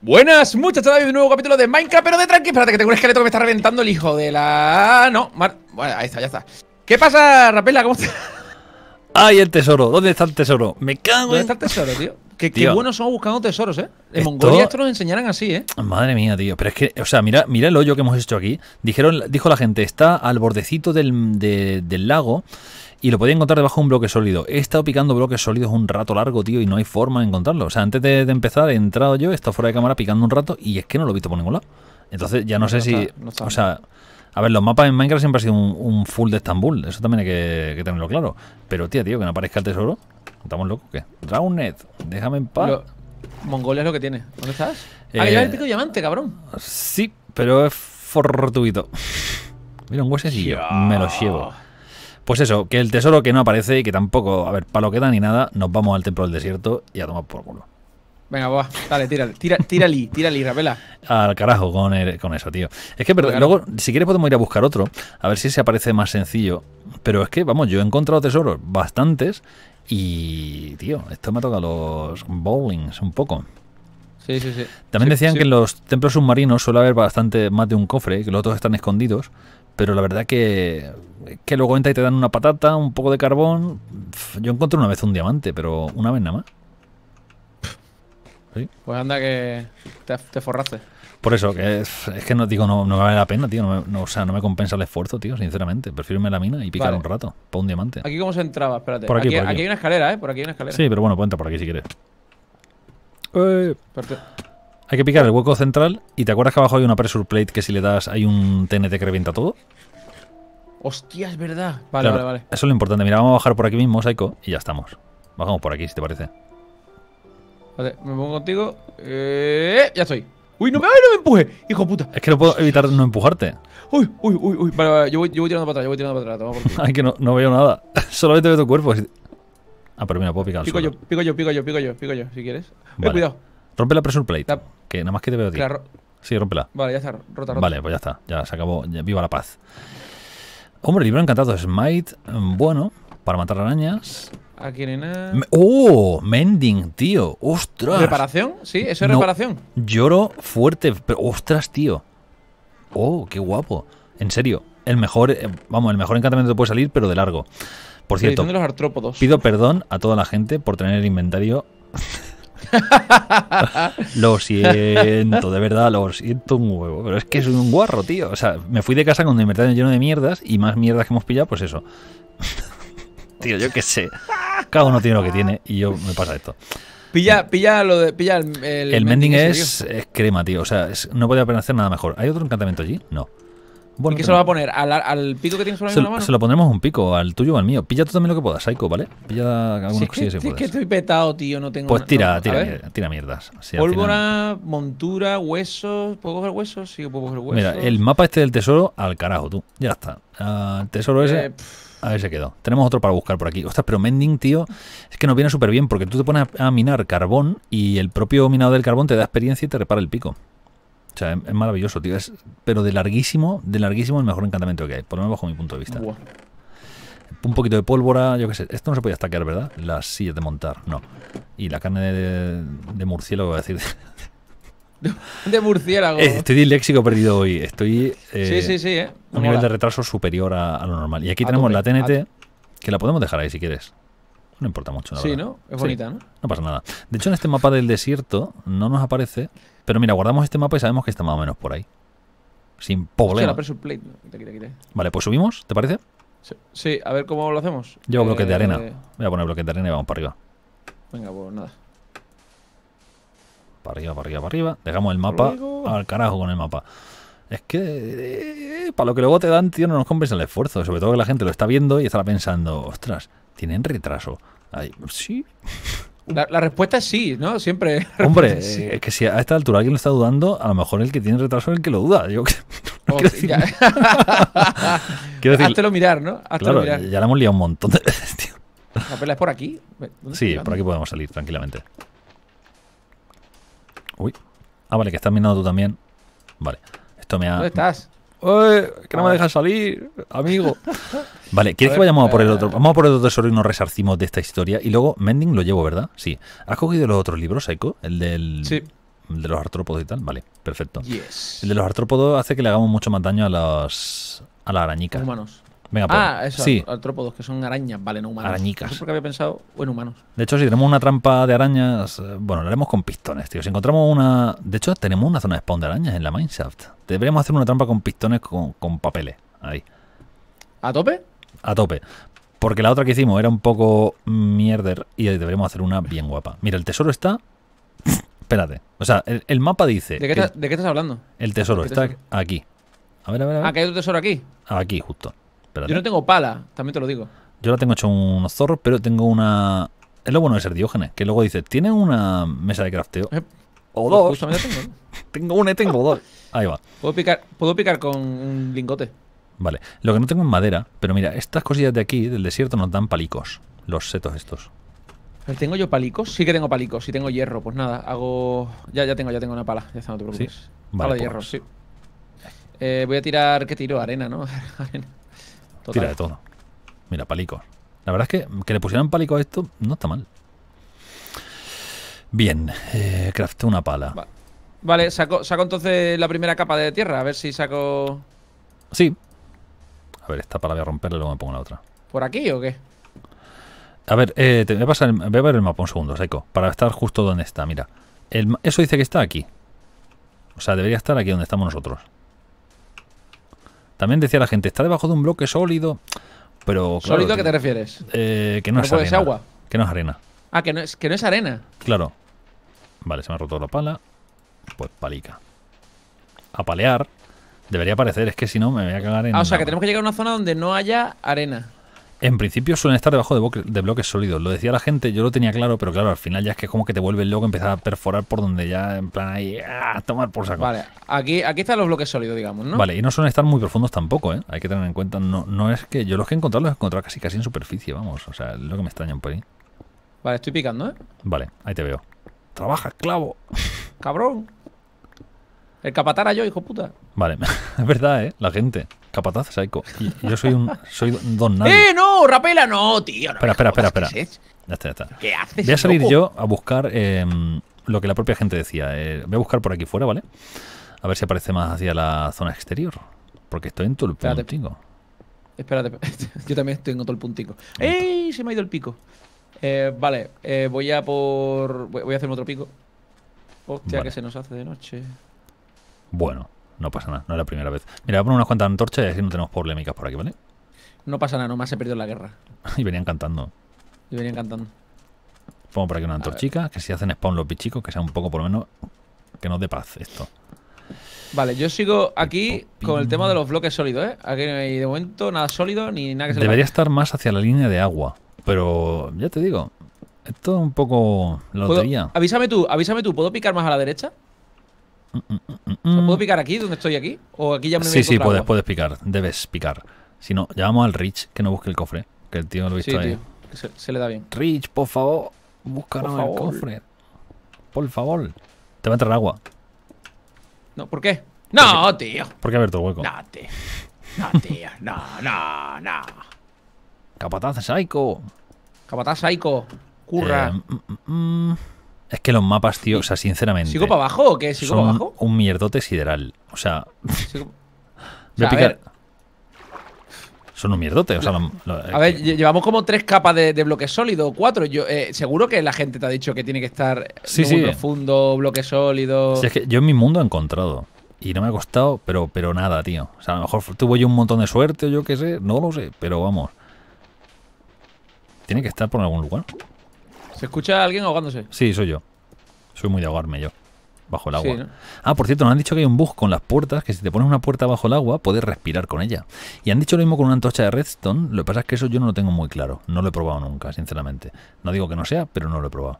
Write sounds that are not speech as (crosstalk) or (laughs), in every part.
Buenas muchachos, por un nuevo capítulo de Minecraft, pero de tranqui, espérate que tengo un esqueleto que me está reventando el hijo de la... No, bueno, ahí está, ya está ¿Qué pasa, Rapela? ¿Cómo estás? ¡Ay, el tesoro! ¿Dónde está el tesoro? Me cago en... ¿Dónde está el tesoro, tío? Qué, bueno buenos somos buscando tesoros, ¿eh? En Mongolia esto nos enseñarán así, ¿eh? Madre mía, tío. Pero es que, o sea, mira, mira el hoyo que hemos hecho aquí. Dijeron, dijo la gente, está al bordecito del, del lago y lo podía encontrar debajo de un bloque sólido. He estado picando bloques sólidos un rato largo, tío, y no hay forma de encontrarlo. O sea, antes de, empezar he entrado yo, he estado fuera de cámara picando un rato y es que no lo he visto por ningún lado. Entonces ya no, sé si... o sea, a ver, los mapas en Minecraft siempre ha sido un, full de Estambul, eso también hay que, tenerlo claro. Pero, tío, tío, que no aparezca el tesoro. ¿Estamos locos? ¿Qué? Drawnet, déjame en paz. Mongolia es lo que tiene. ¿Dónde estás? ah, el eh, pico diamante, cabrón. Sí, pero es fortuito. (laughs) Mira, un huesecillo. Me lo llevo. Pues eso, que el tesoro que no aparece y que tampoco, a ver, para lo que da ni nada, nos vamos al templo del desierto y a tomar por culo. Venga, va, dale, tírale, tira, tírale, tírale, rapela. Al carajo con, eso, tío. Es que luego, si quieres podemos ir a buscar otro, a ver si se aparece más sencillo. Pero es que, vamos, yo he encontrado tesoros bastantes y, tío, esto me toca los bowlings un poco. Sí, sí, sí. También decían que en los templos submarinos suele haber bastante más de un cofre, que los otros están escondidos, pero la verdad que, que luego entra y te dan una patata, un poco de carbón. Yo encontré una vez un diamante, pero una vez nada más. Pues anda que te, te, forraste. Por eso, que es, que no digo, no, vale la pena, tío. No, o sea, no me compensa el esfuerzo, tío, sinceramente. Prefiero irme a la mina y picar un rato, por un diamante. ¿Aquí cómo se entraba? Espérate. aquí, aquí, hay una escalera, ¿eh? Por aquí hay una escalera. Sí, pero bueno, cuenta por aquí si quieres. Eh. Hay que picar el hueco central y ¿te acuerdas que abajo hay una pressure plate que si le das hay un TNT que revienta todo? Hostia, es verdad. Vale, vale, vale. Eso es lo importante. Mira, vamos a bajar por aquí mismo, Psycho, y ya estamos. Bajamos por aquí, si te parece. Vale, me pongo contigo. Eh, ya estoy. ¡Uy, no me, me empuje! ¡Hijo puta! Es que no puedo evitar no empujarte. ¡Uy, uy, uy! uy. Vale, vale, yo voy, tirando para atrás, yo voy tirando para atrás. (laughs) ay, que no, no veo nada. (laughs) Solamente veo tu cuerpo. Ah, pero mira, puedo picar al pico yo, pico yo, pico yo, pico yo, pico yo, si quieres. Vale. cuidado. Rompe la pressure plate. Que nada más que te veo a ti. Sí, rompela Vale, ya está, rota, rota. Vale, pues ya está, ya se acabó. viva la paz. Hombre, libro encantado. Smite, mm, bueno, para matar arañas. Aquí en ¡Oh! Mending, tío. ¡Ostras! ¿Reparación? Sí, eso es reparación. Lloro fuerte, pero ¡ostras, tío! ¡Oh, qué guapo! En serio, el mejor, eh, vamos, el mejor encantamiento puede salir, pero de largo. Por cierto, de los artrópodos. pido perdón a toda la gente por tener el inventario (laughs) lo siento, de verdad, lo siento un huevo. Pero es que es un guarro, tío. O sea, me fui de casa con un inventario lleno de mierdas y más mierdas que hemos pillado, pues eso. (laughs) tío, yo qué sé. Cada uno tiene lo que tiene y yo me pasa esto. Pilla, pilla lo de. Pilla el, mending, es, crema, tío. O sea, no podía hacer nada mejor. ¿Hay otro encantamiento allí? No. Bueno, ¿Y qué se lo va a poner? ¿Al, pico que tienes por se, en la mano? Se lo pondremos un pico, al tuyo o al mío. Pilla tú también lo que puedas, Saiko, ¿vale? Pilla algunos si cosillas que, es que estoy petado, tío, no tengo Pues tira, tira, tira, mierdas. Pólvora, montura, huesos. ¿Puedo coger huesos? Sí, puedo coger huesos. Mira, el mapa este del tesoro, al carajo, tú. Ya está. Ah, el tesoro ese. Eh, a ver, se quedó. Tenemos otro para buscar por aquí. Ostras, pero Mending, tío, es que nos viene súper bien porque tú te pones a minar carbón y el propio minado del carbón te da experiencia y te repara el pico. O sea, es maravilloso, tío. pero de larguísimo, de larguísimo el mejor encantamiento que hay, por lo menos bajo mi punto de vista. Un poquito de pólvora, yo qué sé. Esto no se podía estaquear, ¿verdad? Las sillas de montar, no. Y la carne de, murciélago, voy a decir. de murciélago. (laughs) Eh, estoy disléxico perdido hoy. Estoy. Eh, sí, sí, sí, eh. Un nivel de retraso superior a, lo normal. Y aquí tenemos la TNT, que la podemos dejar ahí si quieres. No importa mucho, la Sí, ¿no? Es bonita, ¿no? No pasa nada. De hecho, en este mapa del desierto no nos aparece pero mira, guardamos este mapa y sabemos que está más o menos por ahí. Sin problema. Vale, pues subimos, ¿te parece? Sí, a ver cómo lo hacemos. Yo eh, bloques de eh, arena. Voy a poner bloque de arena y vamos para arriba. Venga, pues nada. Para arriba, para arriba, para arriba. Dejamos el mapa al carajo con el mapa. Es que eh, para lo que luego te dan, tío, no nos compensa el esfuerzo. Sobre todo que la gente lo está viendo y estará pensando, ostras, tienen retraso. Ay, sí. La, respuesta es sí, ¿no? Siempre. (laughs) Hombre, es, que si a esta altura alguien lo está dudando, a lo mejor el que tiene retraso es el que lo duda. Yo no (laughs) oh, (laughs) quiero, decir... quiero decir... mirar, ¿no? claro, mirar. ya la hemos liado un montón de ¿La pela es por aquí? Sí, por aquí podemos salir tranquilamente. Uy. Ah, vale, que estás mirando tú también. Vale. Esto me ha... ¿Dónde estás? que no me dejas salir, amigo. (laughs) Vale, ¿quieres que vayamos a por el eh. otro? Vamos a por el otro tesoro y nos resarcimos de esta historia. Y luego Mending lo llevo, ¿verdad? Sí. ¿Has cogido los otros libros, Psycho? El del. de los artrópodos y tal. Vale, perfecto. El de los artrópodos hace que le hagamos mucho más daño a los. a las arañicas. Humanos. Ah, pues. Ah, esos artrópodos que son arañas, vale, no humanos. Arañicas. Eso porque había pensado en humanos. De hecho, si tenemos una trampa de arañas, eh, bueno, la haremos con pistones, tío. Si encontramos una. De hecho, tenemos una zona de spawn de arañas en la Mineshaft. Deberíamos hacer una trampa con pistones con, papeles. Ahí. ¿A tope? A tope. Porque la otra que hicimos era un poco mierder y deberíamos hacer una bien guapa. Mira, el tesoro está. (laughs) Espérate. O sea, el, mapa dice. ¿De qué, estás hablando? El tesoro, está aquí. A ver, a ver, a ah, ver. Ah, que hay un tesoro aquí. Aquí, justo. Yo no tengo pala, también te lo digo. Yo la tengo hecho un zorros, pero tengo una. Es lo bueno de ser Diógenes, que luego dice tiene una mesa de crafteo? Eh, o pues dos. (laughs) Tengo. una tengo dos. Ahí va. ¿Puedo picar, ¿Puedo picar con un lingote? Vale. Lo que no tengo es madera, pero mira, estas cosillas de aquí, del desierto, nos dan palicos. Los setos estos. ¿Tengo yo palicos? Sí que tengo palicos, sí tengo hierro. Pues nada, hago. Ya, ya tengo, ya tengo una pala. Ya está, no te preocupes. pala de pues. hierro, sí. Eh, voy a tirar. ¿Qué tiro? Arena, ¿no? (laughs) arena. Tira de todo. Mira, palico La verdad es que que le pusieran palico a esto no está mal. Bien, eh, crafté una pala. Vale, saco, saco entonces la primera capa de tierra, a ver si saco... Sí. A ver, esta pala voy a romperla y luego me pongo la otra. ¿Por aquí o qué? A ver, eh, voy, a ver el mapa un segundo, Seco, para estar justo donde está, mira. eso dice que está aquí. O sea, debería estar aquí donde estamos nosotros. También decía la gente, está debajo de un bloque sólido, pero... ¿Sólido a qué te refieres? Eh, que no, es arena. agua? Que no es arena. Ah, que no es, que no es arena. Claro. Vale, se me ha roto la pala. Pues palica. A palear. Debería parecer, es que si no me voy a cagar en... Ah, o sea, que tenemos que llegar a una zona donde no haya arena en principio suelen estar debajo de, bloques, sólidos. Lo decía la gente, yo lo tenía claro, pero claro, al final ya es que es como que te vuelve loco empezar a perforar por donde ya, en plan, ahí, ah, a tomar por saco. Vale, aquí, aquí están los bloques sólidos, digamos, ¿no? Vale, y no suelen estar muy profundos tampoco, ¿eh? Hay que tener en cuenta, no, no es que yo los que he encontrado los he encontrado casi casi en superficie, vamos. O sea, es lo que me extraña un ahí. Vale, estoy picando, ¿eh? Vale, ahí te veo. Trabaja, clavo Cabrón. El capatara yo, hijo puta. Vale, (laughs) es verdad, ¿eh? La gente. Capataz, Saico. Yo soy un soy don nadie. ¡Eh, no! ¡Rapela no, tío! espera, espera, espera, espera. Ya está, ya está. ¿Qué haces, Voy a salir yo a buscar em, lo que la propia gente decía. Eh, voy a buscar por aquí fuera, ¿vale? A ver si aparece más hacia la zona exterior. Porque estoy en todo el puntico. Espérate, (laughs) yo también estoy en todo el puntico. ¡Ey! Se me ha ido el pico. Eh, vale, eh, voy a por. Voy a hacerme otro pico. Hostia, que se nos hace de noche. Bueno, no pasa nada, no es la primera vez. Mira, voy a poner unas cuantas antorchas y así no tenemos polémicas por aquí, ¿vale? No pasa nada, nomás se perdió la guerra. (laughs) y venían cantando. Y venían cantando. Pongo por aquí una antorchica, que si hacen spawn los bichicos, que sea un poco por lo menos que nos dé paz esto. Vale, yo sigo aquí con el tema de los bloques sólidos, ¿eh? Aquí de momento nada sólido ni nada que se Debería estar más hacia la línea de agua, pero ya te digo, esto es un poco lotería. Avísame tú, avísame tú, ¿puedo picar más a la derecha? ¿Puedo mm, mm, mm, picar aquí donde estoy aquí? ¿O aquí ya me Sí, sí, puedes, puedes picar. Debes picar. Si no, llamamos al Rich que no busque el cofre. Que el tío lo ha visto ahí. se, le da bien. Rich, por favor, búscanos el cofre. Por favor. Te va a entrar agua. No, ¿por qué? No, tío. ¿Por qué abierto hueco? No, tío. No, tío. No, no, no. Capataz psycho Capataz psycho Curra. Eh, es que los mapas, tío, o sea, sinceramente. ¿Sigo para abajo o qué? ¿Sigo para abajo? Un mierdote sideral. O sea. (laughs) (laughs) son un mierdote. O sea, a ver, llevamos como tres capas de, bloque sólido, cuatro. Yo, eh, seguro que la gente te ha dicho que tiene que estar muy profundo, bloque sólido. es que yo en mi mundo he encontrado. Y no me ha costado, pero, pero nada, tío. O sea, a lo mejor tuve yo un montón de suerte o yo qué sé. No lo sé, pero vamos. Tiene que estar por algún lugar. ¿Se escucha a alguien ahogándose? Sí, soy yo. Soy muy de ahogarme yo. Bajo el agua. Ah, por cierto, nos han dicho que hay un bug con las puertas, que si te pones una puerta bajo el agua, puedes respirar con ella. Y han dicho lo mismo con una antorcha de redstone, lo que pasa es que eso yo no lo tengo muy claro. No lo he probado nunca, sinceramente. No digo que no sea, pero no lo he probado.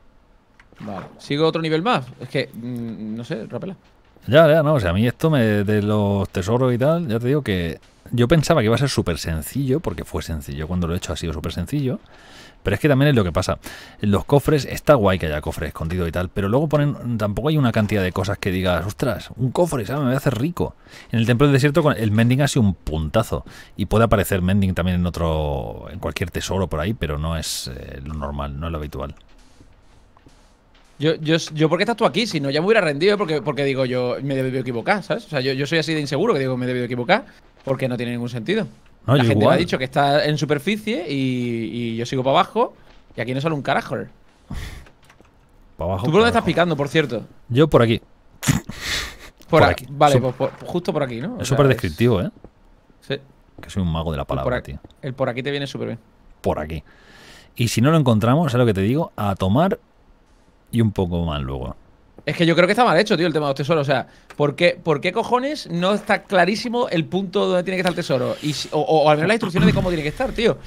Vale. ¿Sigo otro nivel más? Es que, mm, no sé, rapela. Ya, ya, no, o sea, a mí esto de los tesoros y tal, ya te digo que yo pensaba que iba a ser súper sencillo, porque fue sencillo, cuando lo he hecho ha sido súper sencillo, pero es que también es lo que pasa. Los cofres, está guay que haya cofres escondidos y tal, pero luego ponen, tampoco hay una cantidad de cosas que digas, ostras, un cofre, ¿sabes? Me voy a hacer rico. En el templo del desierto el mending ha sido un puntazo. Y puede aparecer mending también en otro, en cualquier tesoro por ahí, pero no es eh, lo normal, no es lo habitual. Yo, yo, yo, ¿por qué estás tú aquí? Si no, ya me hubiera rendido ¿eh? porque, porque digo, yo me he debido equivocar, ¿sabes? O sea, yo, yo soy así de inseguro que digo, me he debido equivocar porque no tiene ningún sentido la gente me ha dicho que está en superficie y, yo sigo para abajo. Y aquí no sale un carajo. abajo? ¿Tú por dónde estás picando, por cierto? Yo por aquí. Por, aquí. Vale, pues justo por aquí, ¿no? es súper descriptivo, ¿eh? Sí. Que soy un mago de la palabra, el por tío. El por aquí te viene súper bien. Por aquí. Y si no lo encontramos, es lo que te digo? A tomar y un poco más luego. Es que yo creo que está mal hecho, tío, el tema de los tesoros. O sea, ¿por qué, ¿por qué cojones no está clarísimo el punto donde tiene que estar el tesoro? Y, o, al menos las instrucciones de cómo tiene que estar, tío.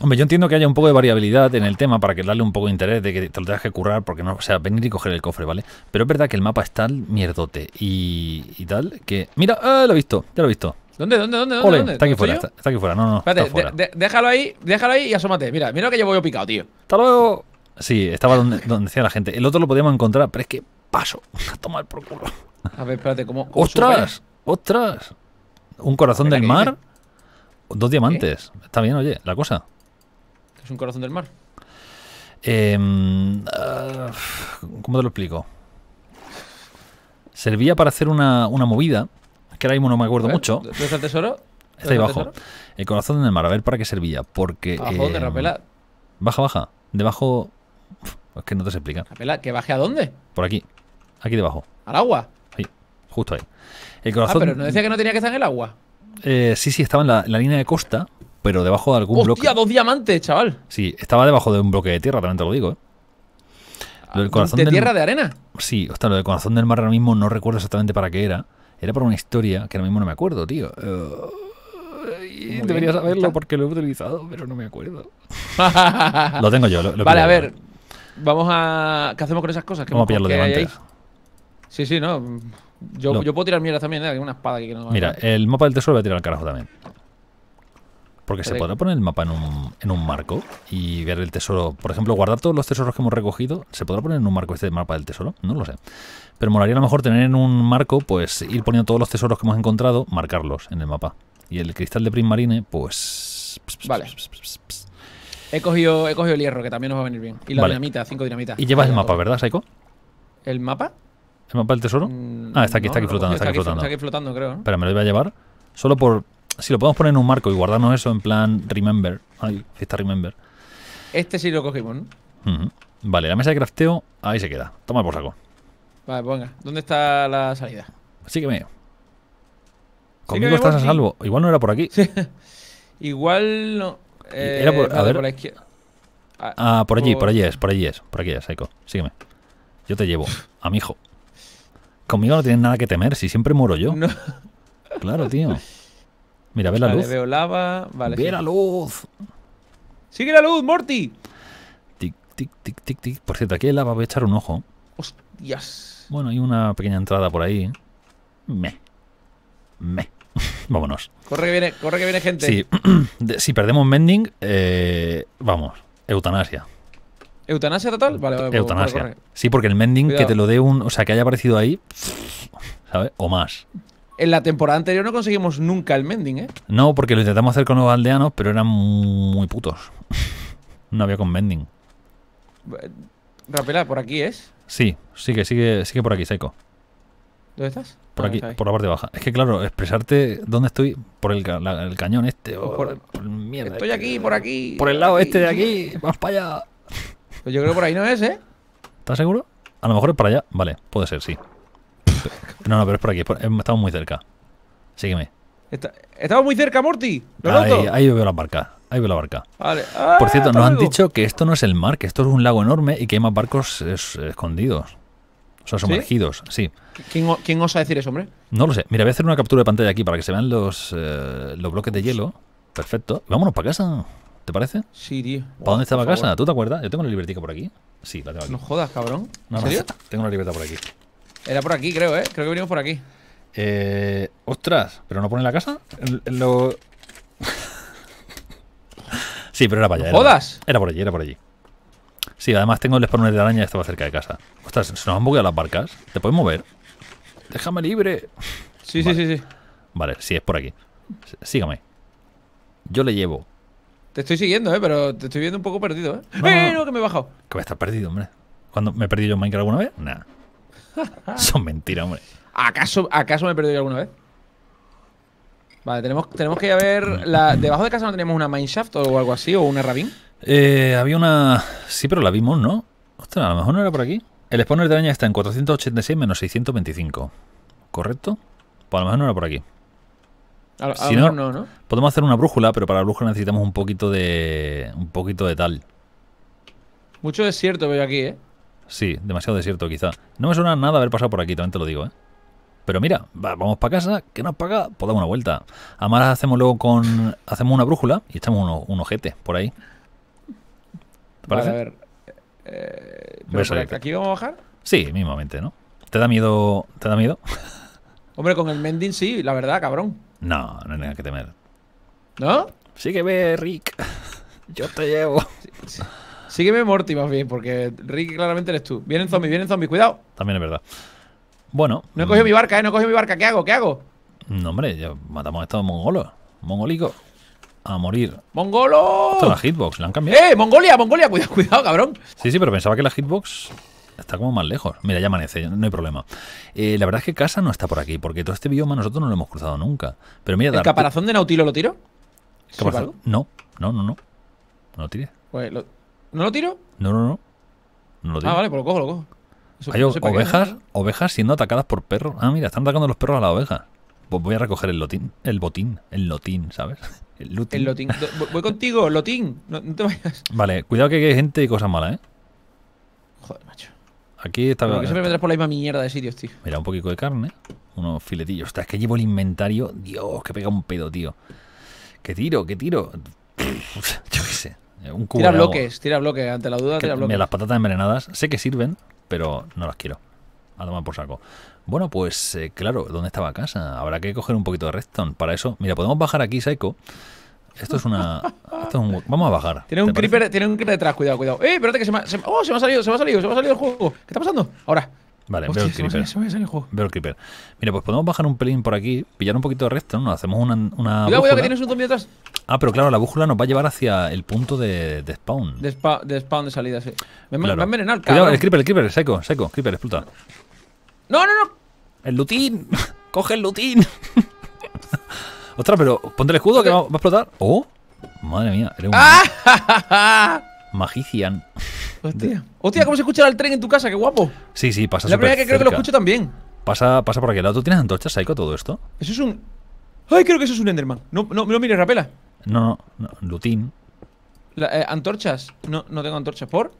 Hombre, yo entiendo que haya un poco de variabilidad en el tema para que darle un poco de interés de que te lo tengas que currar, porque no, o sea, venir y coger el cofre, ¿vale? Pero es verdad que el mapa es tal mierdote y, tal que. Mira, ah, lo he visto, ya lo he visto. ¿Dónde, dónde, dónde? dónde está aquí fuera, está, aquí fuera, no, no. Espérate, déjalo ahí, déjalo ahí y asómate. Mira, mira que yo voy picado, tío. Hasta luego. Sí, estaba donde, donde decía la gente. El otro lo podíamos encontrar, pero es que paso. (laughs) A tomar por culo. A ver, espérate, ¿cómo? cómo ostras ¡Ostras! Un corazón del mar. Dos diamantes. Está bien, oye, la cosa. ¿Es un corazón del mar? Em, ah, ¿Cómo te lo explico? Servía para hacer una, una movida, que ahora mismo no me acuerdo mucho. ¿Dónde está tesoro? Está ahí abajo. El corazón del mar, a ver para qué servía. Porque. de em, Baja, baja. Debajo. Es que no te se explica. ¿Rapela? ¿Que baje a dónde? Por aquí aquí debajo. ¿Al agua? Ahí, justo ahí. El ah, corazón, ah, pero no decía que no tenía que estar en el agua. Eh, sí, sí, estaba en la, línea de costa, pero debajo de algún bloque. ¡Hostia, dos diamantes, chaval! Sí, estaba debajo de un bloque de tierra, también te lo digo, ¿eh? Ah, corazón ¿De tierra, de arena? Sí, hostia, lo del corazón del mar ahora mismo no recuerdo exactamente para qué era. Era por una historia que ahora mismo no me acuerdo, tío. Eh, debería saberlo porque lo he utilizado, pero no me acuerdo. (laughs) lo tengo yo. Lo, vale, a ver. Vamos a. ¿Qué hacemos con esas cosas? Vamos a pillar Sí, sí, no. Yo, puedo tirar mierda también, ¿eh? una espada aquí que no Mira, el mapa del tesoro lo voy a tirar al carajo también. Porque se podrá poner el mapa en un, marco y ver el tesoro. Por ejemplo, guardar todos los tesoros que hemos recogido. ¿Se podrá poner en un marco este mapa del tesoro? No lo sé. Pero molaría a lo mejor tener en un marco, pues ir poniendo todos los tesoros que hemos encontrado, marcarlos en el mapa. Y el cristal de Marine, pues. Vale. He cogido, he cogido el hierro, que también nos va a venir bien. Y la dinamita, cinco dinamitas. Y llevas el mapa, ¿verdad, Saiko? ¿El mapa? ¿El mapa el tesoro? Mm, ah, está aquí, está aquí flotando, está aquí, flotando. creo. pero me lo iba a llevar. Solo por. Si lo podemos poner en un marco y guardarnos eso en plan Remember. Ay, está Remember. Este sí lo cogimos, ¿no? Vale, la mesa de crafteo ahí se queda. Toma por saco. Vale, pues venga. ¿Dónde está la salida? Sígueme. Conmigo estás a salvo. Igual no era por aquí. Sí. (laughs) Igual no. era por, eh, a Por la izquierda. Ah, ah por, allí, por allí es, por allí es. Por aquí es, Sígueme. Yo te llevo, (laughs) a mi hijo. Conmigo no tienen nada que temer, si siempre muero yo. Claro, tío. Mira, ve la luz. Veo lava. Vale, ve la luz. ¡Sigue la luz, Morty! Tic, tic, tic, tic, tic. Por cierto, aquí hay lava, voy a echar un ojo. Hostias. Bueno, hay una pequeña entrada por ahí. Me. Me. (laughs) Vámonos. Corre que viene, gente. (clears throat) si perdemos Mending, eh, vamos, eutanasia. ¿Eutanasia total? Vale, pues Eutanasia. sí, porque el mending que te lo dé un. O sea, que haya aparecido ahí. ¿Sabes? O más. En la temporada anterior no conseguimos nunca el mending, ¿eh? No, porque lo intentamos hacer con los aldeanos, pero eran muy putos. (laughs) no había con mending. Eh, rapela, ¿por aquí es? Sí, sigue, sigue, sigue por aquí, Seiko. ¿Dónde estás? Por ah, aquí, por la parte baja. Es que claro, expresarte dónde estoy, por el, cañón este, por, mierda. Estoy este. aquí, por aquí. Por el lado este de aquí, más para allá. Pues yo creo que por ahí no es, ¿eh? ¿Estás seguro? A lo mejor es para allá. Vale, puede ser, sí. (laughs) No, no, pero es por aquí. Em, estamos muy cerca. Sígueme. Estamos muy cerca, Morty. ahí, veo la barca. Ahí veo la barca. Vale. por cierto, ah, nos han dicho que esto no es el mar, que esto es un lago enorme y que hay más barcos escondidos. O sea, sumergidos, sí. ¿Quién, ¿Quién, osa decir eso, hombre? No lo sé. Mira, voy a hacer una captura de pantalla aquí para que se vean los eh, bloques de hielo. Perfecto. Vámonos para casa. ¿Te parece? Sí, tío. ¿Para dónde estaba casa? ¿Tú te acuerdas? Yo tengo una libretica por aquí. Sí, la tengo aquí. No jodas, cabrón. ¿En no, serio? tengo una libreta por aquí. Era por aquí, creo, ¿eh? Creo que venimos por aquí. Eh, ostras, ¿pero no pone la casa? Lo... (laughs) sí, pero era para allá. ¿No ¿Jodas? Era por allí, era por allí. Sí, además tengo el spawner de araña y estaba cerca de casa. Ostras, se nos han bugueado las barcas. ¿Te puedes mover? Déjame libre. Sí, sí, sí, sí. Vale, sí, es por aquí. Sígame. Yo le llevo. Te estoy siguiendo, ¿eh? Pero te estoy viendo un poco perdido, ¿eh? No, que me he bajado! Que voy a estar perdido, hombre. me he perdido yo en Minecraft alguna vez? Nada. (laughs) Son mentiras, hombre. ¿Acaso, ¿Acaso me he perdido yo alguna vez? Vale, tenemos, tenemos que ir a ver. La, ¿Debajo de casa no tenemos una mineshaft o algo así? ¿O una rabin? Eh, había una. Sí, pero la vimos, ¿no? Ostras, a lo mejor no era por aquí. El spawner de araña está en 486 menos 625. ¿Correcto? Pues a lo mejor no era por aquí si no, podemos hacer una brújula, pero para la brújula necesitamos un poquito de un poquito de tal. Mucho desierto veo aquí, ¿eh? Sí, demasiado desierto quizá. No me suena nada haber pasado por aquí, también te lo digo, ¿eh? Pero mira, vamos para casa, que nos paga, pues damos una vuelta. Además hacemos luego con... Hacemos una brújula y echamos un ojete por ahí. ¿Te parece? a ver. Eh, aquí, vamos a bajar? Sí, mismamente, ¿no? ¿Te da miedo? ¿Te da miedo? Hombre, con el mending sí, la verdad, cabrón. No, no hay nada que temer. ¿No? Sígueme, Rick. (laughs) Yo te llevo. Sí, sí. Sígueme, Morty, más bien, porque Rick claramente eres tú. Vienen zombies, vienen zombies, cuidado. También es verdad. Bueno. No he cogido mi barca, ¿eh? No he cogido mi barca. ¿Qué hago? ¿Qué hago? No, hombre, ya matamos a estos mongolos. mongolico, A morir. ¡Mongolo! Esto es la hitbox, la han cambiado. ¡Eh! ¡Mongolia! ¡Mongolia! Cuidado, cuidado, cabrón. Sí, sí, pero pensaba que la hitbox está como más lejos. Mira, ya amanece, no hay problema. Eh, la verdad es que casa no está por aquí, porque todo este bioma nosotros no lo hemos cruzado nunca. Pero mira, ¿El caparazón de Nautilo lo tiro? No, no, no, no. No lo tires. Pues, ¿No lo tiro? No, no, no. No lo ah, tiro. Ah, vale, pues lo cojo, lo cojo. hay ovejas, ovejas siendo atacadas por perros. Ah, mira, están atacando los perros a la oveja Pues voy a recoger el lotín. El botín. El lotín, ¿sabes? (laughs) El, lotín. Voy contigo, lotín. No, no te vayas. Vale, cuidado que hay gente y cosas malas, ¿eh? Joder, macho. Aquí está... la misma mierda Mira, un poquito de carne. Unos filetillos. está es que llevo el inventario. Dios, que pega un pedo, tío. Que tiro? ¿Qué tiro? (laughs) Yo qué sé. tira bloques, tira bloques. Ante la duda, tira bloques. Mira, las patatas envenenadas sé que sirven, pero no las quiero. A tomar por saco. Bueno, pues eh, claro, ¿dónde estaba casa? Habrá que coger un poquito de redstone. Para eso, mira, podemos bajar aquí, Psycho. Esto es una. vamos a bajar. Tiene un creeper, tiene un creeper detrás, cuidado, cuidado. ¡Eh, espérate que se me, ha, oh, se me ha salido, se me ha salido, se me ha salido el juego! ¿Qué está pasando? Ahora. Vale, veo el creeper. Se me, juego. Veo el creeper. Mira, pues podemos bajar un pelín por aquí, pillar un poquito de resto, ¿no? Hacemos una. una cuidado, cuidado, que tienes un zombie detrás. Ah, pero claro, la búscula nos va a llevar hacia el punto de, spawn. De, spawn de salida, sí. Me, va a envenenar, Cuidado, el creeper, el creeper, seco, seco, creeper, explota. No, no, no. El lutín. (laughs) Coge el lutín. (laughs) Ostras, pero ponte el escudo que va, a explotar. ¡Oh! Madre mía, eres un. ¡Ah! (laughs) Magician. Hostia. Hostia, ¿cómo se escucha el tren en tu casa? ¡Qué guapo! Sí, sí, pasa La primera que creo que lo escucho también. Pasa, pasa por aquí. lado. ¿Tú tienes antorchas, Psycho, todo esto? Eso es un. ¡Ay, creo que eso es un Enderman! No, no, no mires, No, no, no. Lutín. Eh, ¿Antorchas? No, no tengo antorchas. ¿Por?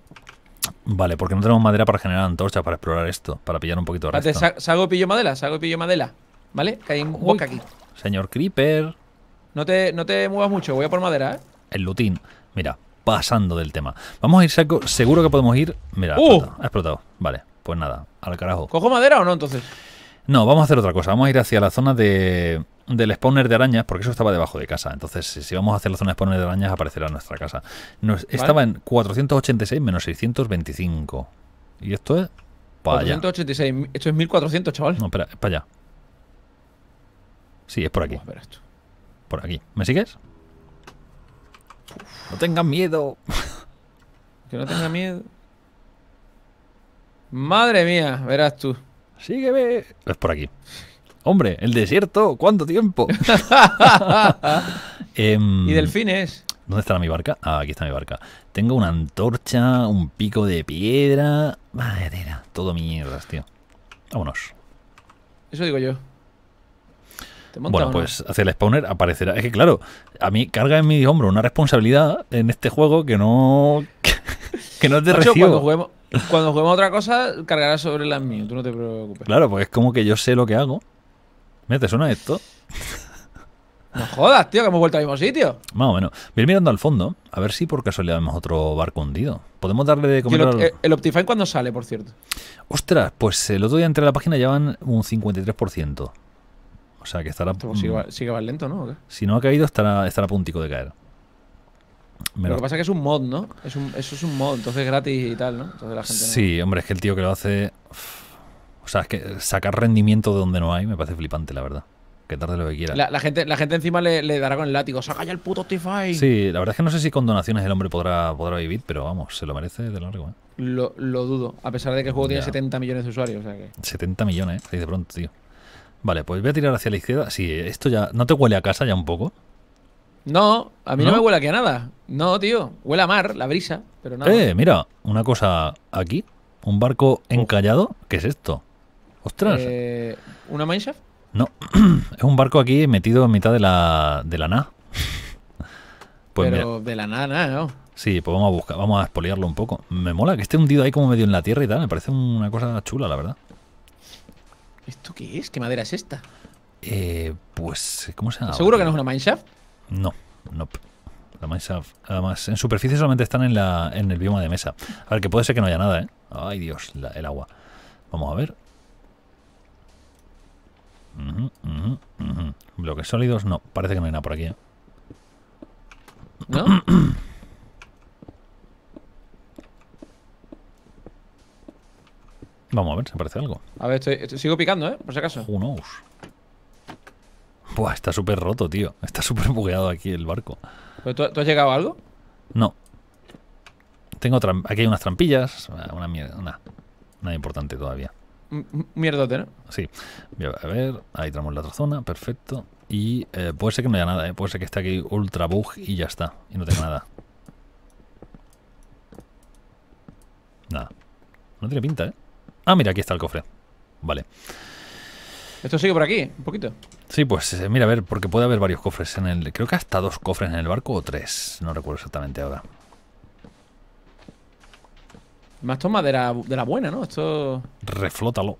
Vale, porque no tenemos madera para generar antorchas, para explorar esto, para pillar un poquito de resto. Salgo y pillo madera, salgo y pillo madera. ¿Vale? Que hay un boca aquí. Señor Creeper. No te, no te muevas mucho, voy a por madera, ¿eh? El lutín. Mira, pasando del tema. Vamos a ir Seguro que podemos ir. Mira, ¡Uh! ha explotado. Vale, pues nada, al carajo. ¿Cojo madera o no entonces? No, vamos a hacer otra cosa. Vamos a ir hacia la zona de, del spawner de arañas, porque eso estaba debajo de casa. Entonces, si vamos a hacer la zona de spawner de arañas, aparecerá nuestra casa. Estaba en 486 menos 625. Y esto es. Para 486. Esto es 1400, chaval. No, espera, para allá. Sí, es por aquí. Por aquí. ¿Me sigues? No tengas miedo. (laughs) Que no tenga miedo. Madre mía, verás tú. Sígueme. Es por aquí. Hombre, el desierto, ¿cuánto tiempo? (laughs) Em, y delfines. ¿Dónde está mi barca? Ah, aquí está mi barca. Tengo una antorcha, un pico de piedra. Madera, todo mierdas, tío. Vámonos. Eso digo yo. Bueno, pues hacia el spawner aparecerá. Es que claro, a mí carga en mi hombro una responsabilidad en este juego que no. (laughs) que, es de recibo. Cuando juguemos, otra cosa, cargará sobre las mías, tú no te preocupes. Claro, porque es como que yo sé lo que hago. Mira, ¿te suena esto? No jodas, tío, que hemos vuelto al mismo sitio. Más o menos. Voy mirando al fondo, a ver si por casualidad vemos otro barco hundido. Podemos darle de comer. Eh, el, Optifine cuándo sale, por cierto? Ostras, pues el otro día entré a la página ya van un 53%. O sea que estará. Pues sigue, mm. lento, ¿no? Si no ha caído, estará, estará a puntico de caer. Me lo... que pasa es que es un mod, ¿no? eso es un mod, entonces gratis y tal, ¿no? sí, hombre, es que el tío que lo hace. O sea, es que sacar rendimiento de donde no hay me parece flipante, la verdad. Que tarde lo que quiera. La, gente, la gente encima le, dará con el látigo, saca ya el puto Spotify. Sí, la verdad es que no sé si con donaciones el hombre podrá, podrá vivir, pero vamos, se lo merece de largo, ¿eh? Lo, dudo, a pesar de que el juego tiene 70 millones de usuarios. O sea que... 70 millones, ¿eh? De pronto, tío. Vale, pues voy a tirar hacia la izquierda. Sí, esto ya... ¿No te huele a casa ya un poco? No, a mí no, me huele aquí a nada. No, tío. Huele a mar, la brisa, pero Eh, mira, una cosa aquí. Un barco encallado. ¿Qué es esto? Ostras. Eh, ¿Una mineshaft? No, (clears throat) es un barco aquí metido en mitad de la, de la nada. (laughs) Pues pero de la nada, ¿no? Sí, pues vamos a buscar, vamos a espoliarlo un poco. Me mola que esté hundido ahí como medio en la tierra y tal. Me parece una cosa chula, la verdad. ¿Esto qué es? ¿Qué madera es esta? Eh, pues, ¿cómo se llama? ¿Seguro que no es una mineshaft? No, no. La mineshaft, además, en superficie solamente están en, el bioma de mesa. A ver, que puede ser que no haya nada, ¿eh? Ay, Dios, el agua. Vamos a ver. Bloques sólidos, no. Parece que no hay nada por aquí, ¿eh? ¿No? (clears throat) Vamos a ver se parece algo. A ver, sigo picando, ¿eh? Por si acaso. Who knows. Buah, está súper roto, tío. Está súper bugueado aquí el barco. tú, has llegado a algo? No. Tengo aquí hay unas trampillas. Ah, una mierda. nada importante todavía. Mierdote, ¿no? Sí. A ver, ahí tenemos la otra zona. Perfecto. Y eh, puede ser que no haya nada, ¿eh? Puede ser que esté aquí ultra bug y ya está. Y no tenga nada. Nada. No tiene pinta, ¿eh? Ah, mira, aquí está el cofre. Vale. ¿Esto sigue por aquí? ¿Un poquito? Sí, pues eh, mira, a ver, porque puede haber varios cofres en el... Creo que hasta dos cofres en el barco o tres. No recuerdo exactamente ahora. Más toma de la, de la buena, ¿no? Esto... Reflótalo.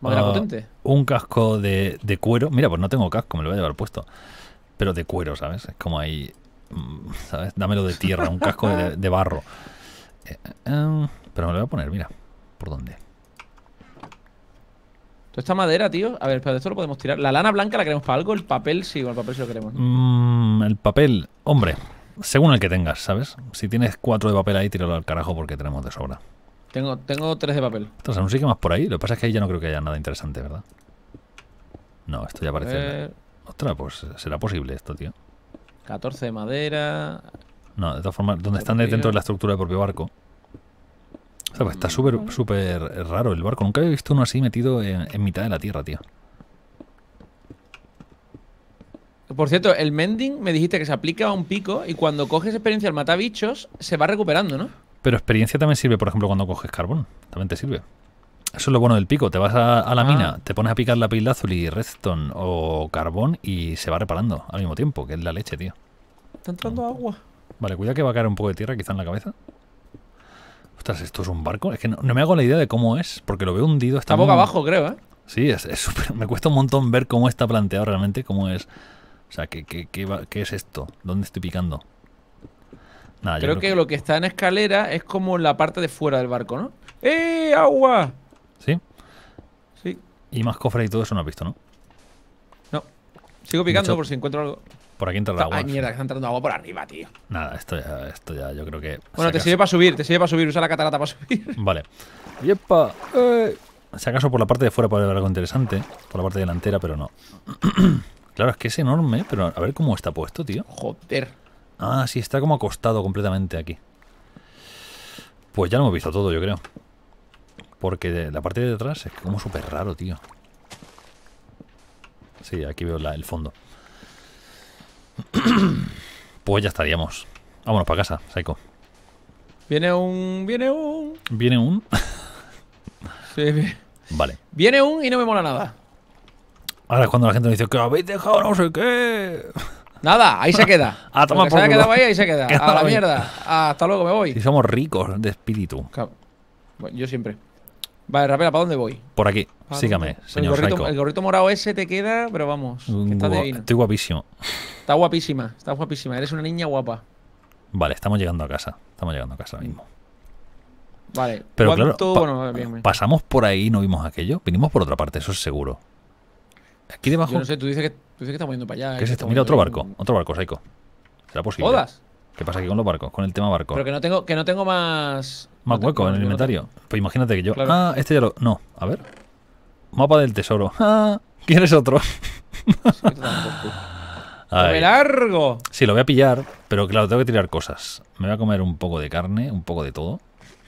Madera ah, potente. Un casco de, cuero. Mira, pues no tengo casco, me lo voy a llevar puesto. Pero de cuero, ¿sabes? Es como ahí... Mm, ¿Sabes? Dámelo de tierra, un casco de, barro. Eh, eh, em, pero me lo voy a poner, mira. ¿Por dónde? Toda esta madera, tío. A ver, pero de esto lo podemos tirar. La lana blanca la queremos para algo. El papel, sí, ¿O el papel sí lo queremos. Mm, el papel, hombre. Según el que tengas, ¿sabes? Si tienes cuatro de papel ahí, tíralo al carajo porque tenemos de sobra. Tengo, tengo tres de papel. Entonces, aún sí que más por ahí. Lo que pasa es que ahí ya no creo que haya nada interesante, ¿verdad? No, esto ya parece... Eh. Ostras, pues será posible esto, tío. 14 de madera... No, de todas formas, donde están dentro de la estructura del propio barco, está súper, súper raro el barco. Nunca había visto uno así metido en, mitad de la tierra, tío. Por cierto, el mending me dijiste que se aplica a un pico y cuando coges experiencia al matar bichos se va recuperando, ¿no? Pero experiencia también sirve, por ejemplo, cuando coges carbón. También te sirve. Eso es lo bueno del pico. Te vas a, la ah. mina, te pones a picar la pila azul y redstone o carbón y se va reparando al mismo tiempo, que es la leche, tío. Está entrando agua. Vale, cuida que va a caer un poco de tierra quizá en la cabeza esto es un barco. Es que no, me hago la idea de cómo es, porque lo veo hundido. Está, boca abajo, creo, ¿eh? Sí, es, me cuesta un montón ver cómo está planteado realmente, cómo es. O sea, ¿qué, es esto? ¿Dónde estoy picando? Nada, creo, que, lo que está en escalera es como la parte de fuera del barco, ¿no? ¡Eh, agua! ¿Sí? Sí. Y más cofres y todo eso no has visto, ¿no? No. Sigo picando por si encuentro algo. Por aquí entra el agua. Ay, mierda, que está entrando agua por arriba, tío. Nada, esto ya, esto ya yo creo que. Bueno, te sirve para subir, te sirve para subir, usa la catarata para subir. (laughs) Vale. Yepa. Eh. Si acaso por la parte de fuera puede haber algo interesante, por la parte delantera, pero no. (clears throat) claro, es que es enorme, pero a ver cómo está puesto, tío. Joder. Ah, sí, está como acostado completamente aquí. Pues ya no hemos visto todo, yo creo. Porque la parte de atrás es como súper raro, tío. Sí, aquí veo el fondo. (clears throat) pues ya estaríamos. Vámonos para casa, Psycho. Viene un... Viene un... Viene un... (laughs) sí, Vale. Viene un y no me mola nada. Ahora es cuando la gente me dice que habéis dejado no sé qué. Nada, ahí se (laughs) queda. ah, se ha quedado ahí, ahí se queda. (laughs) a la mierda. Hasta luego, me voy. Y somos ricos de espíritu. Yo siempre. Vale, Rapela, ¿para dónde voy? Por aquí, sígame, señor el gorrito, el gorrito morado ese te queda, pero vamos. Estoy guapísimo. Está guapísima, está guapísima. Eres una niña guapa. Vale, estamos llegando a casa. Estamos llegando a casa mismo. Vale, pero claro, pasamos por ahí y no vimos aquello. Vinimos por otra parte, eso es seguro. Aquí debajo. no sé, tú dices que, tú dices que estamos yendo para allá. ¿Qué es esto? Mira, otro barco, otro barco, Saiko ¿Será posible? ¿Jodas? ¿Qué pasa aquí con los barcos? Con el tema barco. Pero que no tengo, que no tengo más. Más hueco en el inventario. Pues imagínate que yo. Ah, este ya lo. No, a ver. Mapa del tesoro. Ah, ¿quieres otro? (laughs) ¡Me largo! Sí, lo voy a pillar, pero claro, tengo que tirar cosas. Me voy a comer un poco de carne, un poco de todo.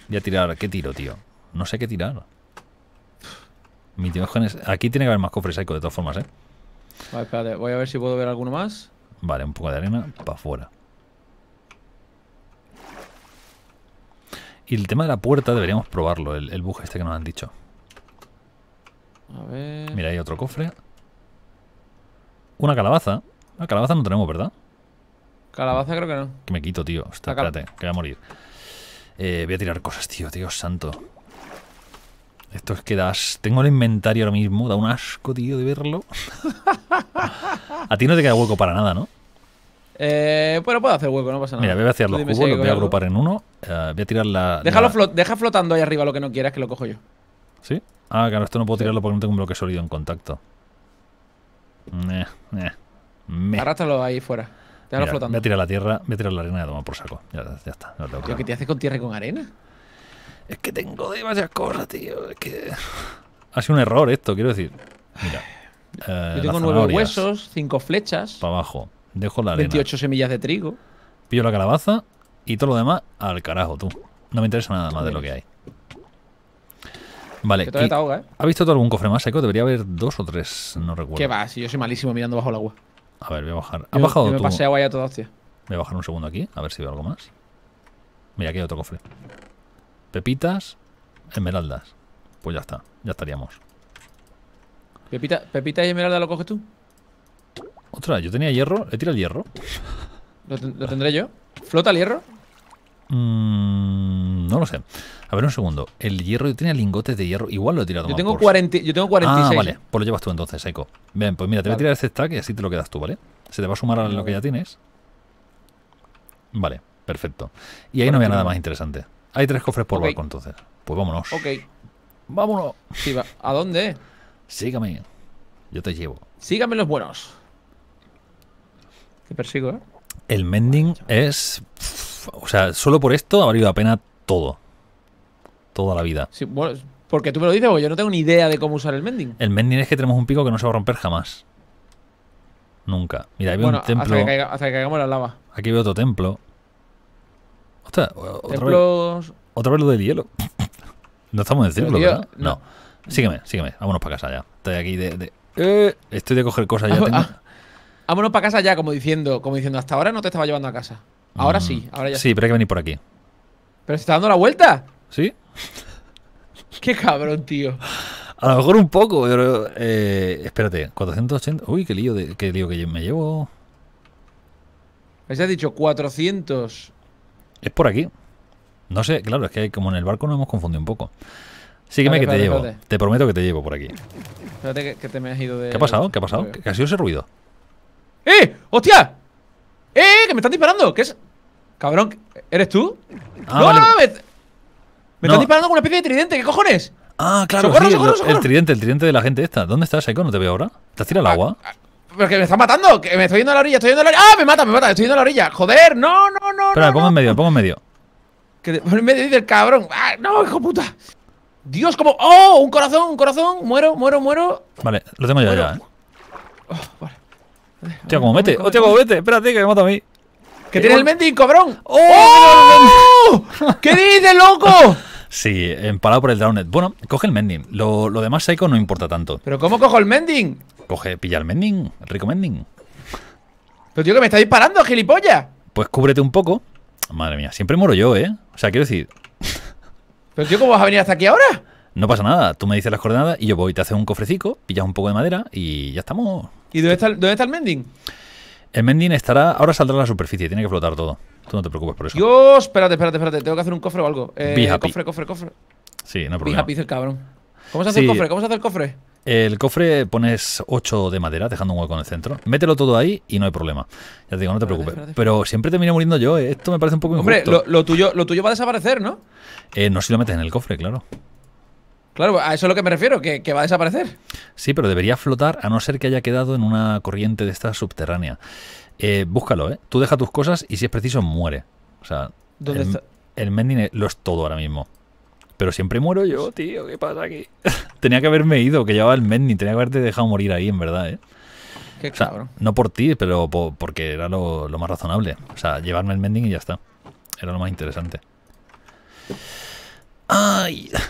Voy a tirar. ¿Qué tiro, tío? No sé qué tirar. Aquí tiene que haber más cofres de todas formas, ¿eh? Vale, espérate, voy a ver si puedo ver alguno más. Vale, un poco de arena para afuera. Y el tema de la puerta deberíamos probarlo, el, buje este que nos han dicho. A ver... Mira, hay otro cofre. Una calabaza. Una ah, calabaza no tenemos, ¿verdad? Calabaza creo que no. Que me quito, tío. espérate, que voy a morir. Eh, voy a tirar cosas, tío. Dios santo. Esto es que das... Tengo el inventario ahora mismo. Da un asco, tío, de verlo. (laughs) a ti no te queda hueco para nada, ¿no? Eh, bueno, puedo hacer hueco, no pasa nada. Mira, voy a hacer los cubos, los voy a agrupar en uno. Eh, voy a tirar la. deja flotando ahí arriba lo que no quieras, que lo cojo yo. ¿Sí? Ah, claro, esto no puedo tirarlo porque no tengo un bloque sólido en contacto. Meh, meh. meh. ahí fuera. Déjalo flotando. Voy a tirar la tierra, voy a tirar la arena y a tomar por saco. Ya, ya está. ¿Qué te haces con tierra y con arena? Es que tengo demasiadas cosas, tío. Es que. Ha sido un error esto, quiero decir. Mira. yo eh, tengo nueve huesos, cinco flechas. Para abajo. Dejo la arena. 28 semillas de trigo. Pillo la calabaza y todo lo demás al carajo, tú. No me interesa nada más de lo que hay. Vale. ¿eh? ¿Ha visto todo algún cofre más seco? Debería haber dos o tres, no recuerdo. ¿Qué va? Si yo soy malísimo mirando bajo el agua. A ver, voy a bajar. me agua ya toda hostia. Voy a bajar un segundo aquí, a ver si veo algo más. Mira, aquí hay otro cofre. Pepitas, esmeraldas. Pues ya está, ya estaríamos. ¿Pepitas Pepita y esmeralda lo coges tú? Ostras, yo tenía hierro. ¿Le tirado el hierro? ¿Lo, tendré yo? ¿Flota el hierro? Mm, no lo sé. A ver, un segundo. El hierro, yo tenía lingotes de hierro. Igual lo he tirado yo tengo, 40, yo tengo 46. Ah, vale. Pues lo llevas tú entonces, Seiko. Bien, pues mira, te voy a tirar este stack y así te lo quedas tú, ¿vale? Se te va a sumar a lo que ya tienes. Vale, perfecto. Y ahí no había nada pues más interesante. Hay tres cofres por barco, entonces. Pues vámonos. Ok. Vámonos. ¿A dónde? Sígame. Yo te llevo. Sígame los buenos. Que persigo, ¿eh? El mending es. o sea, solo por esto ha valido la pena todo. Toda la vida. Sí, bueno, porque tú me lo dices, porque yo no tengo ni idea de cómo usar el mending. El mending es que tenemos un pico que no se va a romper jamás. Nunca. Mira, hay un templo. Hasta que, caiga, caigamos la lava. Aquí veo otro templo. Ostras, otra Templos... vez. Otra vez lo del hielo. (laughs) no estamos en el círculo, ¿verdad? No. Sígueme, sígueme. Vámonos para casa ya. Estoy aquí de. Eh, estoy de coger cosas ya. (laughs) Ah, tengo... Ah. Vámonos para casa ya, como diciendo, como diciendo, hasta ahora no te estaba llevando a casa. Ahora sí, mm, ahora ya sí. pero hay que venir por aquí. ¿Pero se está dando la vuelta? Sí. (laughs) Qué cabrón, tío. A lo mejor un poco, pero. Eh, espérate, 480. Uy, qué lío, de, qué lío que me llevo. se pues has dicho 400. Es por aquí. No sé, claro, es que como en el barco nos hemos confundido un poco. Sígueme que te llevo. Te prometo que te llevo por aquí. Espérate que, te me has ido de. ¿Qué ha pasado? ¿Qué ha pasado? ¿Qué ha sido ese ruido? ¡Eh! ¡Hostia! ¡Eh! ¡Que me están disparando! ¿Qué es? Cabrón, ¿eres tú? Ah, ¡No! Me, me están disparando con una especie de tridente, ¿qué cojones? Ah, claro, socorro, el, el, tridente, el tridente de la gente esta. ¿Dónde estás, Saiko? No te veo ahora. ¿Te has tirado al ah, agua? Ah, pero que me están matando, que me estoy yendo a la orilla, estoy yendo a la orilla. ¡Ah! Me mata, me mata, estoy yendo a la orilla. ¡Joder! ¡No, no, no! Espera, no, Espera, pongo en medio, pongo en medio. Que te, en medio dice el cabrón. ¡Ah! ¡No, hijo puta! Dios, como. ¡Oh! Un corazón, un corazón. Muero, muero, muero. Vale, lo tengo ya, ya, ¿eh? Oh, vale. Tío, como mete. tío, como mete. Espérate, que me mato a mí. ¡Que tiene eh, el mending, cobrón! ¡Oh! ¡Oh! (laughs) ¿Qué dices, loco? (laughs) Sí, empalado por el Drowned Bueno, coge el Mending. Lo, lo, demás Psycho no importa tanto. ¿Pero cómo cojo el Mending? Coge, pilla el Mending, el rico Mending. Pero tío, que me está disparando, gilipollas. Pues cúbrete un poco. Madre mía, siempre muero yo, ¿eh? O sea, quiero decir. Pero tío, ¿cómo vas a venir hasta aquí ahora? no pasa nada, tú me dices las coordenadas y yo voy, te haces un cofrecico, pillas un poco de madera y ya estamos. ¿Y dónde está, el mending? El mending estará, ahora saldrá a la superficie, tiene que flotar todo. Tú no te preocupes por eso. Dios, espérate, espérate, espérate, tengo que hacer un cofre o algo. Eh, Cofre, cofre, cofre. Sí, no problema. el cabrón. ¿Cómo se hace el cofre? ¿Cómo se hace el cofre? El cofre pones 8 de madera, dejando un hueco en el centro. Mételo todo ahí y no hay problema. Ya te digo, no te preocupes. Pero siempre termino muriendo yo. ¿eh? Esto me parece un poco Hombre, lo, tuyo, lo tuyo va a desaparecer, ¿no? Eh, no si lo metes en el cofre, claro. Claro, a eso es lo que me refiero, que, va a desaparecer. Sí, pero debería flotar a no ser que haya quedado en una corriente de esta subterránea. Eh, búscalo, ¿eh? Tú deja tus cosas y si es preciso, muere. O sea, el, Mending lo es todo ahora mismo. Pero siempre muero yo, tío, ¿qué pasa aquí? (laughs) tenía que haberme ido, que llevaba el Mending, tenía que haberte dejado morir ahí, en verdad, ¿eh? Qué no por ti, pero porque era lo, lo más razonable. O sea, llevarme el Mending y ya está. Era lo más interesante. ¡Ay! (laughs)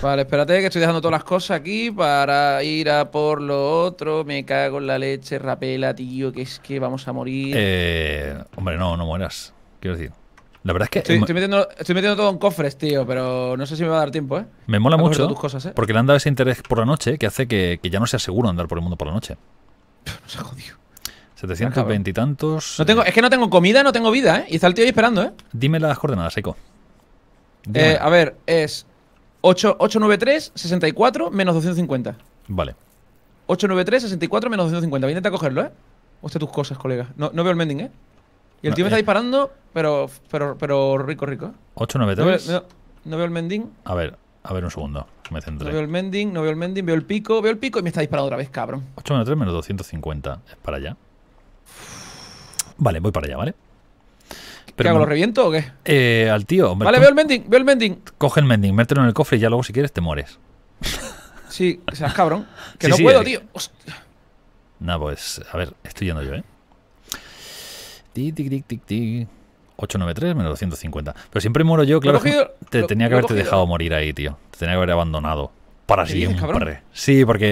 Vale, espérate que estoy dejando todas las cosas aquí para ir a por lo otro. Me cago en la leche, rapela, tío, que es que vamos a morir. Eh, hombre, no, no mueras. Quiero decir. La verdad es que. Estoy, metiendo, todo en cofres, tío, pero no sé si me va a dar tiempo, ¿eh? Me mola mucho. ¿eh? Porque le han dado ese interés por la noche que hace que, ya no sea seguro andar por el mundo por la noche. se (laughs) ha jodido. 720 y tantos. es que no tengo comida, no tengo vida, ¿eh? Y está el tío ahí esperando, ¿eh? Dime las coordenadas, Eco. Eh, a ver, es 893, 64, menos 250. Vale. 893, 64, menos 250. Va a cogerlo, ¿eh? Hostia, tus cosas, colega. No, veo el mending, ¿eh? Y el tío me está eh. disparando, pero, pero, pero rico, rico. 893. ¿eh? No veo, el mending. A ver, a ver un segundo. Me centré. No veo el mending, no veo el mending, veo el pico, veo el pico y me está disparando otra vez, cabrón. 893 menos 250. Es para allá. Vale, voy para allá, ¿vale? Pero ¿Qué hago? ¿Lo reviento o qué? Eh, al tío. Hombre, vale, veo el mending, veo el mending. Coge el mending, mételo en el cofre y ya luego si quieres te mueres. Sí, seas cabrón. (laughs) Que no puedo, eh. tío. Nah, pues, a ver, estoy yendo yo, ¿eh? 893 menos 250. Pero siempre muero yo, claro. te tenía que haberte dejado morir ahí, tío. Te tenía que haber abandonado para sí, porque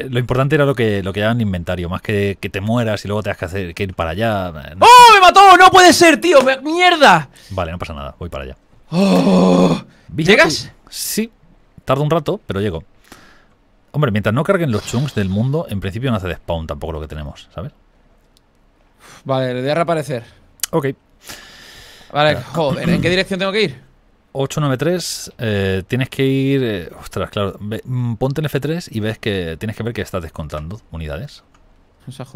eh, lo importante era lo que, lo que llaman inventario, más que, que te mueras y luego te has que, ir para allá. Eh, ¡Oh, me mató! ¡No puede ser, tío! ¡Mierda! Vale, no pasa nada, voy para allá. ¡Oh! ¿Llegas? Sí, tardo un rato, pero llego. Hombre, mientras no carguen los chunks del mundo, en principio no hace despawn tampoco lo que tenemos, ¿sabes? Vale, le voy a reaparecer. Ok. Vale, joder, ¿en qué dirección tengo que ir? 893 eh, tienes que ir... Eh, ostras, claro. Mm, ponte en F3 y ves que tienes que ver que estás descontando unidades. esa ha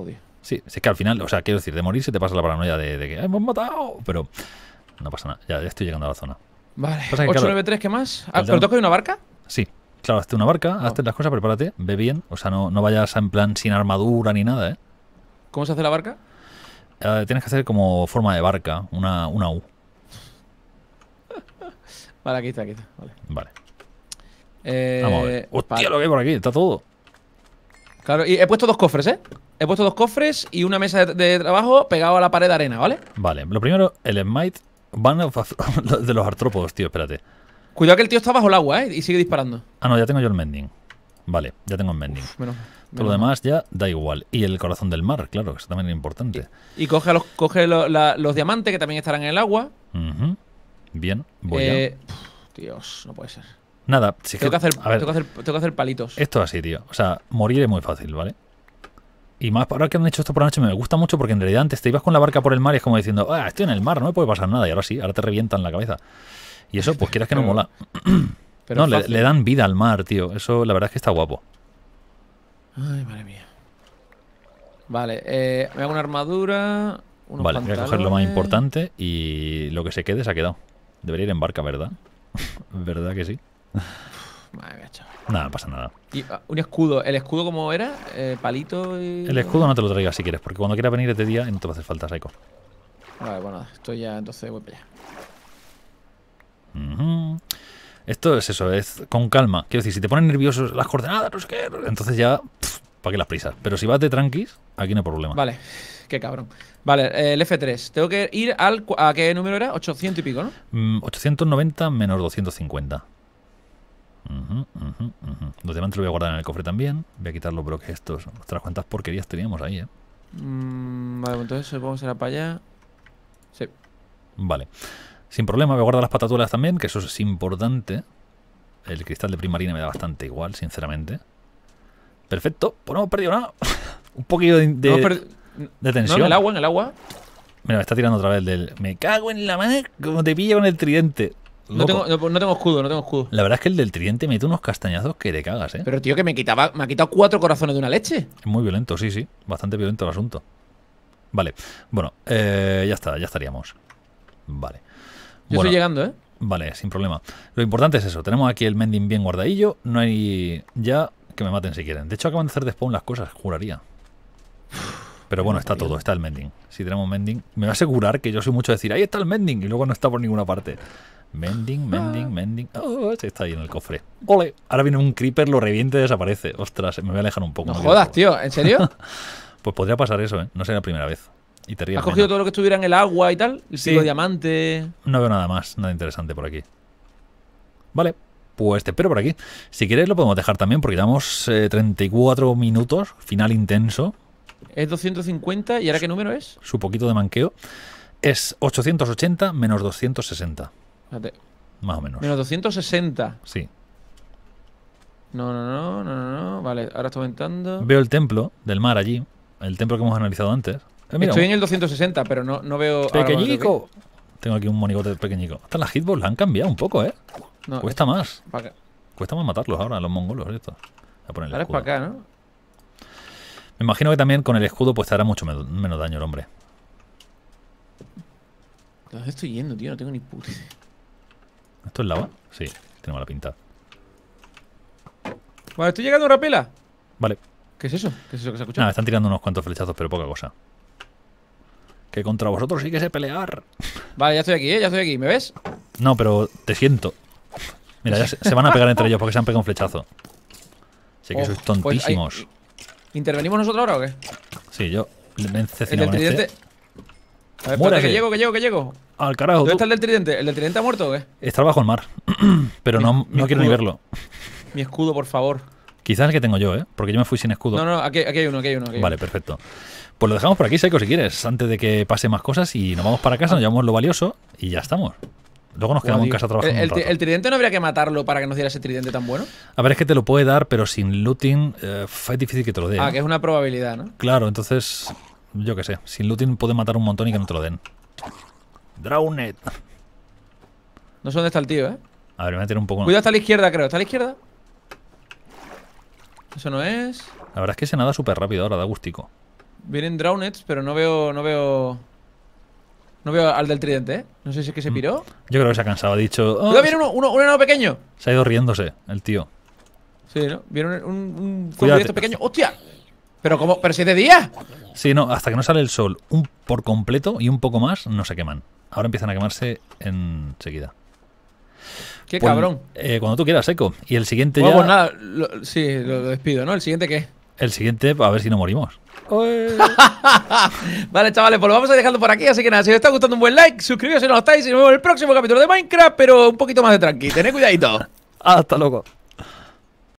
Sí, es que al final, o sea, quiero decir, de morir se te pasa la paranoia de, de que hemos matado, pero no pasa nada, ya, estoy llegando a la zona. Vale, 893, ¿qué más? Ah, pues ¿Pero toca una barca? Sí, claro, hazte una barca, ah. hazte las cosas, prepárate, ve bien, o sea, no, no vayas en plan sin armadura ni nada, ¿eh? ¿Cómo se hace la barca? Eh, tienes que hacer como forma de barca, una U. Vale, aquí está, aquí está. Vale. Eh, Vamos a Hostia, lo que hay por aquí, está todo. Claro, y he puesto dos cofres, ¿eh? He puesto dos cofres y una mesa de, trabajo pegado a la pared de arena, ¿vale? Vale, lo primero, el smite van (laughs) de los artrópodos, tío, espérate. Cuidado que el tío está bajo el agua, ¿eh? Y sigue disparando. Ah, no, ya tengo yo el mending. Vale, ya tengo el mending. Todo lo demás ya da igual. Y el corazón del mar, claro, que es también importante. Y, coge, los, coge los diamantes que también estarán en el agua. Uh Bien, voy eh, a... no puede ser. Nada, si tengo, que hacer, tengo, que hacer, palitos. Esto así, tío. O sea, morir es muy fácil, ¿vale? Y más ahora que han hecho esto por la noche me gusta mucho porque en realidad antes te ibas con la barca por el mar y es como diciendo, ah, estoy en el mar, no me puede pasar nada. Y ahora sí, ahora te revientan la cabeza. Y eso, pues quieras que no mola. (clears throat) no, le, dan vida al mar, tío. Eso la verdad es que está guapo. Ay, madre mía. Vale, eh, me hago una armadura. vale, voy a coger lo más importante y lo que se quede se ha quedado. Debería ir en barca, ¿verdad? (laughs) ¿Verdad que sí? Nada, no pasa nada. ¿Y ah, un escudo? ¿El escudo cómo era? Eh, ¿Palito? El escudo no te lo traigas si quieres, porque cuando quieras venir este día no te va a hacer falta, Saiko. Vale, bueno, pues estoy ya entonces voy para allá. Esto es eso, es con calma. Quiero decir, si te ponen nerviosos las coordenadas, no sé qué, entonces ya, ¿para qué las prisas? Pero si vas de tranquis, aquí no hay problema. Vale. Qué cabrón. Vale, el F3. Tengo que ir al. ¿A qué número era? 800 y pico, ¿no? 890 mm, menos 250. Los diamantes los voy a guardar en el cofre también. Voy a quitar los bloques estos. Ostras, cuántas porquerías teníamos ahí, ¿eh? Mm, vale, pues entonces vamos a la para allá. Sí. Vale. Sin problema, voy a guardar las patatulas también, que eso es importante. El cristal de primarina me da bastante igual, sinceramente. Perfecto, pues no hemos perdido nada. (laughs) Un poquito de, de, de tensión. No, en el agua, en el agua. Mira, me está tirando otra vez del. Me cago en la madre como te pilla con el tridente. No tengo, tengo, escudo, no tengo escudo. La verdad es que el del tridente mete unos castañazos que te cagas, ¿eh? Pero tío, que me quitaba, me ha quitado cuatro corazones de una leche. Es muy violento, sí, sí. Bastante violento el asunto. Vale. Bueno, eh, ya está, ya estaríamos. Vale. Yo estoy llegando, ¿eh? Vale, sin problema. Lo importante es eso. Tenemos aquí el mending bien guardadillo. No hay. Ya que me maten si quieren. De hecho, acaban de hacer despawn las cosas, juraría. Pero bueno, está todo, está el mending. Si tenemos mending, me va a asegurar que yo soy mucho de decir, ahí está el mending, y luego no está por ninguna parte. Mending, mending, mending. Ah. Oh, está ahí en el cofre. Ole, ahora viene un creeper, lo reviente y desaparece. Ostras, me voy a alejar un poco. No, jodas, tío, ¿en serio? (laughs) pues podría pasar eso, ¿eh? No será la primera vez. Y ¿Has cogido todo lo que estuviera en el agua y tal? sí. diamante. No veo nada más, nada interesante por aquí. Vale, pues te espero por aquí. Si quieres lo podemos dejar también porque damos 34 eh, minutos, final intenso. Es 250 y ahora qué número es? Su poquito de manqueo. Es 880 menos 260. Más o menos. Menos 260. Sí. No, no, no, no, no. no. Vale, ahora está aumentando. Veo el templo del mar allí. El templo que hemos analizado antes. Eh, estoy en el 260, pero no, no veo. ¡Pequeñico! Tengo aquí un monigote pequeñico. Hasta las hitbox las han cambiado un poco, ¿eh? Cuesta más. Cuesta más matarlos ahora, los mongolos, a ahora es para acá, ¿no? Me imagino que también con el escudo pues te hará mucho menos daño el hombre. ¿Dónde estoy yendo, tío? No tengo ni puta. ¿Esto es lava? Sí, tiene la pinta. Vale, estoy llegando a una Vale. ¿Qué es eso? ¿Qué es eso que se escucha? Nada, están tirando unos cuantos flechazos, pero poca cosa. Que contra vosotros sí que sé pelear. Vale, ya estoy aquí, ¿eh? Ya estoy aquí. ¿Me ves? No, pero te siento. Mira, ya se, van a pegar entre ellos porque se han pegado un flechazo. Sí que oh, sois pues tontísimos. ¿Intervenimos nosotros ahora o qué? Sí, yo me El tridente. Este. A ver, espérate, que llego, que llego, que llego. Al carajo. ¿Dónde está el del tridente? ¿El del tridente ha muerto o qué? Está bajo el mar. (clears throat) Pero no, no quiero ni verlo. Mi escudo, por favor. Quizás el que tengo yo, ¿eh? Porque yo me fui sin escudo. No, no, aquí, aquí hay uno, aquí hay uno. vale, perfecto. Pues lo dejamos por aquí, Seiko, si quieres, antes de que pase más cosas y nos vamos para casa, nos llevamos lo valioso y ya estamos. Luego nos quedamos en casa trabajando. El, tridente no habría que matarlo para que nos diera ese tridente tan bueno? A ver, es que te lo puede dar, pero sin looting fue eh, es difícil que te lo dé. Ah, que es una probabilidad, ¿no? Claro, entonces, yo qué sé. Sin looting puede matar un montón y que no te lo den. Drowned. No sé dónde está el tío, ¿eh? A ver, me voy a tirar un poco. Cuidado, está a la izquierda, creo. ¿Está a la izquierda? Eso no es. La verdad es que se nada súper rápido ahora, da gustico. Vienen drownets, pero no veo. No veo. No veo al del tridente, ¿eh? No sé si es que se mm. piró. Yo creo que se ha cansado. Ha dicho. Oh, viene uno, uno, uno pequeño! Se ha ido riéndose, el tío. Sí, ¿no? Viene un, un, pequeño. ¡Hostia! Pero cómo? pero si de día. Sí, no, hasta que no sale el sol un por completo y un poco más, no se queman. Ahora empiezan a quemarse enseguida. Qué pues, cabrón. Eh, cuando tú quieras, seco Y el siguiente bueno, pues nada, sí, lo, despido, ¿no? ¿El siguiente qué? El siguiente, a ver si no morimos. (laughs) vale, chavales, pues lo vamos a ir dejando por aquí. Así que nada, si os está gustando un buen like, Suscribíos si no estáis y nos vemos en el próximo capítulo de Minecraft, pero un poquito más de tranqui. Tened cuidadito. Hasta luego.